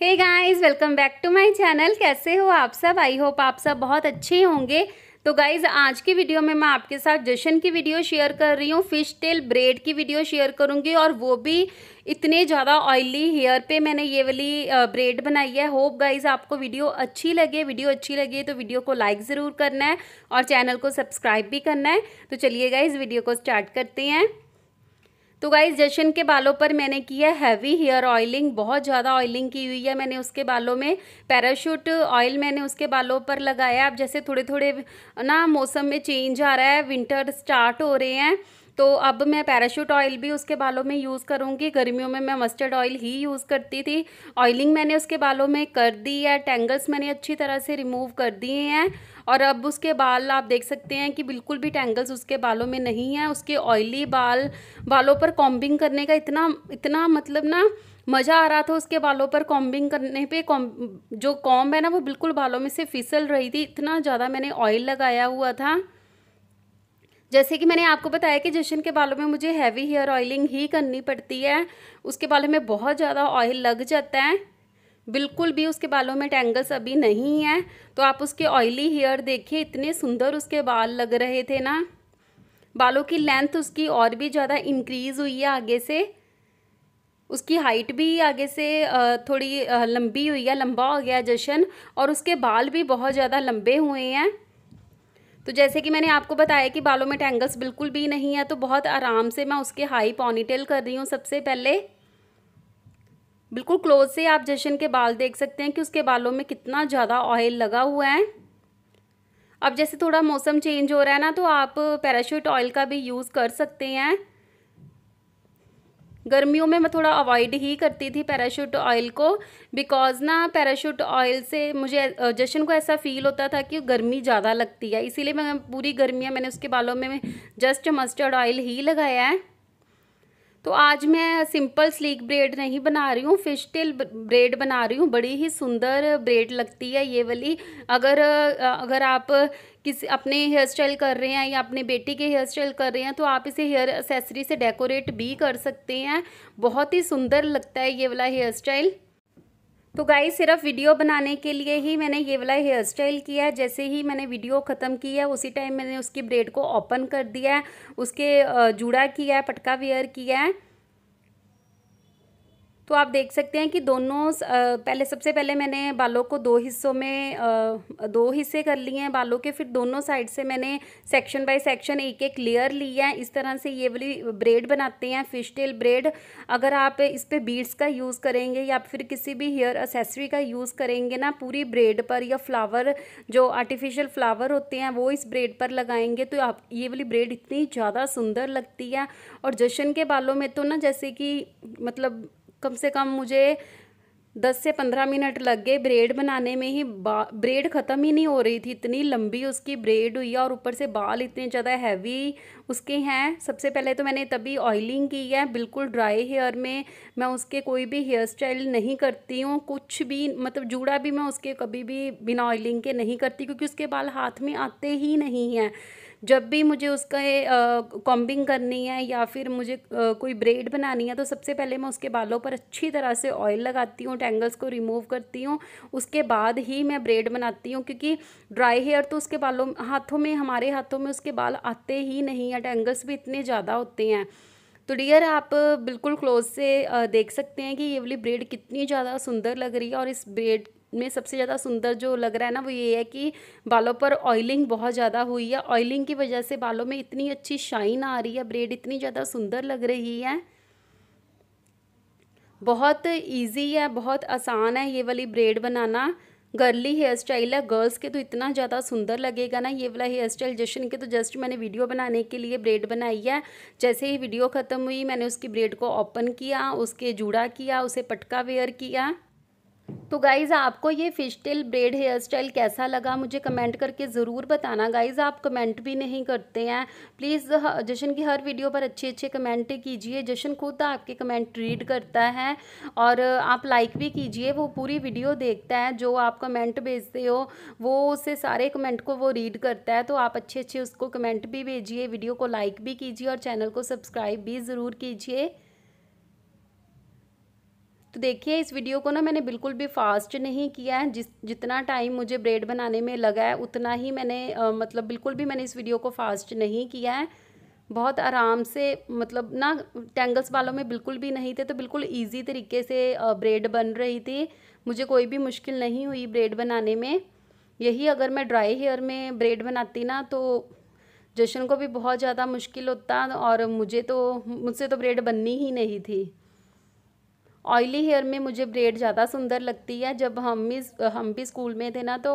hey guys welcome back to my channel कैसे हो आप सब आई होप आप सब बहुत अच्छे होंगे तो गाइज़ आज की वीडियो में मैं आपके साथ जशन की वीडियो शेयर कर रही हूँ फिश टेल ब्रेड की वीडियो शेयर करूँगी और वो भी इतने ज़्यादा ऑयली हेयर पे मैंने ये वाली ब्रेड बनाई है होप गाइज आपको वीडियो अच्छी लगे वीडियो अच्छी लगे तो वीडियो को लाइक ज़रूर करना है और चैनल को सब्सक्राइब भी करना है तो चलिए गाइज़ वीडियो को स्टार्ट करते हैं तो गाइज जशन के बालों पर मैंने किया हैवी हेयर ऑयलिंग बहुत ज़्यादा ऑयलिंग की हुई है मैंने उसके बालों में पैराशूट ऑयल मैंने उसके बालों पर लगाया अब जैसे थोड़े थोड़े ना मौसम में चेंज आ रहा है विंटर स्टार्ट हो रहे हैं तो अब मैं पैराशूट ऑयल भी उसके बालों में यूज़ करूँगी गर्मियों में मैं मस्टर्ड ऑयल ही यूज़ करती थी ऑयलिंग मैंने उसके बालों में कर दी है टेंगल्स मैंने अच्छी तरह से रिमूव कर दिए हैं और अब उसके बाल आप देख सकते हैं कि बिल्कुल भी टैंगल्स उसके बालों में नहीं है उसके ऑयली बाल बालों पर कॉम्बिंग करने का इतना इतना मतलब ना मज़ा आ रहा था उसके बालों पर कॉम्बिंग करने पे कॉम जो कॉम्ब है ना वो बिल्कुल बालों में से फिसल रही थी इतना ज़्यादा मैंने ऑयल लगाया हुआ था जैसे कि मैंने आपको बताया कि जशन के बालों में मुझे हैवी हेयर ऑयलिंग ही करनी पड़ती है उसके बालों में बहुत ज़्यादा ऑयल लग जाता है बिल्कुल भी उसके बालों में टेंगल्स अभी नहीं है तो आप उसके ऑयली हेयर देखिए इतने सुंदर उसके बाल लग रहे थे ना बालों की लेंथ उसकी और भी ज़्यादा इंक्रीज़ हुई है आगे से उसकी हाइट भी आगे से थोड़ी लंबी हुई है लंबा हो गया जशन और उसके बाल भी बहुत ज़्यादा लंबे हुए हैं तो जैसे कि मैंने आपको बताया कि बालों में टेंगल्स बिल्कुल भी नहीं है तो बहुत आराम से मैं उसके हाई पॉनीटेल कर रही हूँ सबसे पहले बिल्कुल क्लोज से आप जशन के बाल देख सकते हैं कि उसके बालों में कितना ज़्यादा ऑयल लगा हुआ है अब जैसे थोड़ा मौसम चेंज हो रहा है ना तो आप पैराशूट ऑयल का भी यूज़ कर सकते हैं गर्मियों में मैं थोड़ा अवॉइड ही करती थी पैराशूट ऑयल को बिकॉज़ ना पैराशूट ऑयल से मुझे जशन को ऐसा फील होता था कि गर्मी ज़्यादा लगती है इसीलिए मैं पूरी गर्मियाँ मैंने उसके बालों में जस्ट मस्टर्ड ऑयल ही लगाया है तो आज मैं सिंपल स्लीक ब्रेड नहीं बना रही हूँ फिश टेल ब्रेड बना रही हूँ बड़ी ही सुंदर ब्रेड लगती है ये वाली अगर अगर आप किसी अपने हेयर स्टाइल कर रहे हैं या अपने बेटे के हेयर स्टाइल कर रहे हैं तो आप इसे हेयर एक्सेसरी से डेकोरेट भी कर सकते हैं बहुत ही सुंदर लगता है ये वाला हेयर स्टाइल तो गाइस सिर्फ वीडियो बनाने के लिए ही मैंने ये वाला हेयर स्टाइल किया है जैसे ही मैंने वीडियो ख़त्म की है उसी टाइम मैंने उसकी ब्रेड को ओपन कर दिया है उसके जूड़ा किया है पटका वेयर किया है तो आप देख सकते हैं कि दोनों पहले सबसे पहले मैंने बालों को दो हिस्सों में दो हिस्से कर लिए हैं बालों के फिर दोनों साइड से मैंने सेक्शन बाय सेक्शन एक एक लेयर ली है इस तरह से ये वाली ब्रेड बनाते हैं फिश टेल ब्रेड अगर आप इस पर बीड्स का यूज़ करेंगे या फिर किसी भी हेयर असेसरी का यूज़ करेंगे ना पूरी ब्रेड पर या फ्लावर जो आर्टिफिशियल फ्लावर होते हैं वो इस ब्रेड पर लगाएंगे तो आप ये वाली ब्रेड इतनी ज़्यादा सुंदर लगती है और जशन के बालों में तो ना जैसे कि मतलब कम से कम मुझे दस से पंद्रह मिनट लग गए ब्रेड बनाने में ही ब्रेड ख़त्म ही नहीं हो रही थी इतनी लंबी उसकी ब्रेड हुई और ऊपर से बाल इतने ज़्यादा हैवी उसके हैं सबसे पहले तो मैंने तभी ऑयलिंग की है बिल्कुल ड्राई हेयर में मैं उसके कोई भी हेयर स्टाइल नहीं करती हूँ कुछ भी मतलब जूड़ा भी मैं उसके कभी भी बिना ऑयलिंग के नहीं करती क्योंकि उसके बाल हाथ में आते ही नहीं हैं जब भी मुझे उसका कॉम्बिंग करनी है या फिर मुझे कोई ब्रेड बनानी है तो सबसे पहले मैं उसके बालों पर अच्छी तरह से ऑयल लगाती हूँ टैंगल्स को रिमूव करती हूँ उसके बाद ही मैं ब्रेड बनाती हूँ क्योंकि ड्राई हेयर तो उसके बालों हाथों में हमारे हाथों में उसके बाल आते ही नहीं है टैंगल्स भी इतने ज़्यादा होते हैं तो डियर आप बिल्कुल क्लोज से देख सकते हैं कि ये वाली ब्रेड कितनी ज़्यादा सुंदर लग रही है और इस ब्रेड में सबसे ज़्यादा सुंदर जो लग रहा है ना वो ये है कि बालों पर ऑयलिंग बहुत ज़्यादा हुई है ऑयलिंग की वजह से बालों में इतनी अच्छी शाइन आ रही है ब्रेड इतनी ज़्यादा सुंदर लग रही है बहुत इजी है बहुत आसान है ये वाली ब्रेड बनाना गर्ली हेयर स्टाइल है गर्ल्स के तो इतना ज़्यादा सुंदर लगेगा ना ये वाला हेयर स्टाइल जश्न के तो जस्ट मैंने वीडियो बनाने के लिए ब्रेड बनाई है जैसे ही वीडियो ख़त्म हुई मैंने उसकी ब्रेड को ओपन किया उसके जूड़ा किया उसे पटका वेयर किया तो गाइज़ आपको ये fishtail braid hairstyle कैसा लगा मुझे कमेंट करके ज़रूर बताना गाइज़ आप कमेंट भी नहीं करते हैं प्लीज़ जशन की हर वीडियो पर अच्छे अच्छे कमेंट कीजिए जशन खुद आपके कमेंट रीड करता है और आप लाइक भी कीजिए वो पूरी वीडियो देखता है जो आप कमेंट भेजते हो वो उसे सारे कमेंट को वो रीड करता है तो आप अच्छे अच्छे उसको कमेंट भी भेजिए वीडियो को लाइक भी कीजिए और चैनल को सब्सक्राइब भी ज़रूर कीजिए तो देखिए इस वीडियो को ना मैंने बिल्कुल भी फास्ट नहीं किया है जिस जितना टाइम मुझे ब्रेड बनाने में लगा है उतना ही मैंने आ, मतलब बिल्कुल भी मैंने इस वीडियो को फास्ट नहीं किया है बहुत आराम से मतलब ना टेंगल्स वालों में बिल्कुल भी नहीं थे तो बिल्कुल ईजी तरीके से ब्रेड बन रही थी मुझे कोई भी मुश्किल नहीं हुई ब्रेड बनाने में यही अगर मैं ड्राई हेयर में ब्रेड बनाती ना तो जशन को भी बहुत ज़्यादा मुश्किल होता और मुझे तो मुझसे तो ब्रेड बननी ही नहीं थी ऑयली हेयर में मुझे ब्रेड ज़्यादा सुंदर लगती है जब हम भी हम भी स्कूल में थे ना तो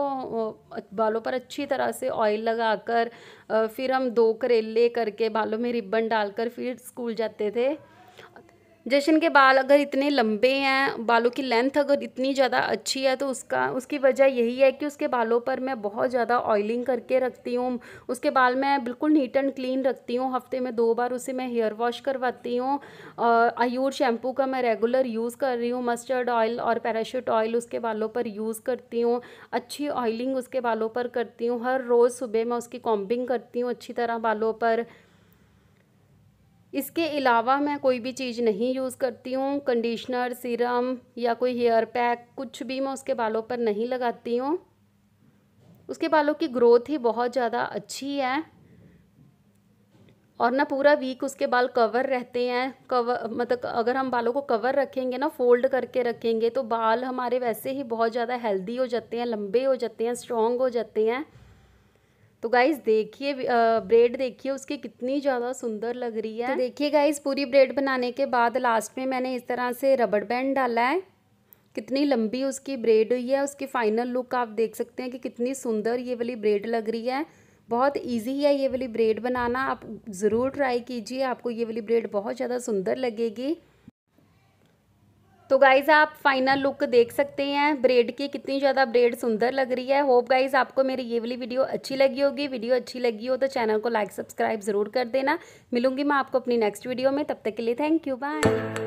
बालों पर अच्छी तरह से ऑयल लगाकर फिर हम दो करेले करके बालों में रिबन डालकर फिर स्कूल जाते थे जशन के बाल अगर इतने लंबे हैं बालों की लेंथ अगर इतनी ज़्यादा अच्छी है तो उसका उसकी वजह यही है कि उसके बालों पर मैं बहुत ज़्यादा ऑयलिंग करके रखती हूँ उसके बाल मैं बिल्कुल नीट एंड क्लीन रखती हूँ हफ्ते में दो बार उसे मैं हेयर वॉश करवाती हूँ आयूर शैम्पू का मैं रेगुलर यूज़ कर रही हूँ मस्टर्ड ऑयल और पैराशूट ऑयल उसके बालों पर यूज़ करती हूँ अच्छी ऑयलिंग उसके बालों पर करती हूँ हर रोज़ सुबह मैं उसकी कॉम्बिंग करती हूँ अच्छी तरह बालों पर इसके अलावा मैं कोई भी चीज़ नहीं यूज़ करती हूँ कंडीशनर सीरम या कोई हेयर पैक कुछ भी मैं उसके बालों पर नहीं लगाती हूँ उसके बालों की ग्रोथ ही बहुत ज़्यादा अच्छी है और ना पूरा वीक उसके बाल कवर रहते हैं कवर मतलब अगर हम बालों को कवर रखेंगे ना फोल्ड करके रखेंगे तो बाल हमारे वैसे ही बहुत ज़्यादा हेल्दी हो जाते हैं लंबे हो जाते हैं स्ट्रॉन्ग हो जाते हैं तो गाइज देखिए ब्रेड देखिए उसकी कितनी ज़्यादा सुंदर लग रही तो है तो देखिए गाइज पूरी ब्रेड बनाने के बाद लास्ट में मैंने इस तरह से रबड़ बैंड डाला है कितनी लंबी उसकी ब्रेड हुई है उसकी फाइनल लुक आप देख सकते हैं कि कितनी सुंदर ये वाली ब्रेड लग रही है बहुत इजी है ये वाली ब्रेड बनाना आप ज़रूर ट्राई कीजिए आपको ये वाली ब्रेड बहुत ज़्यादा सुंदर लगेगी तो गाइज़ आप फाइनल लुक देख सकते हैं ब्रेड की कितनी ज़्यादा ब्रेड सुंदर लग रही है होप गाइज़ आपको मेरी ये वाली वीडियो अच्छी लगी होगी वीडियो अच्छी लगी हो तो चैनल को लाइक सब्सक्राइब ज़रूर कर देना मिलूंगी मैं आपको अपनी नेक्स्ट वीडियो में तब तक के लिए थैंक यू बाय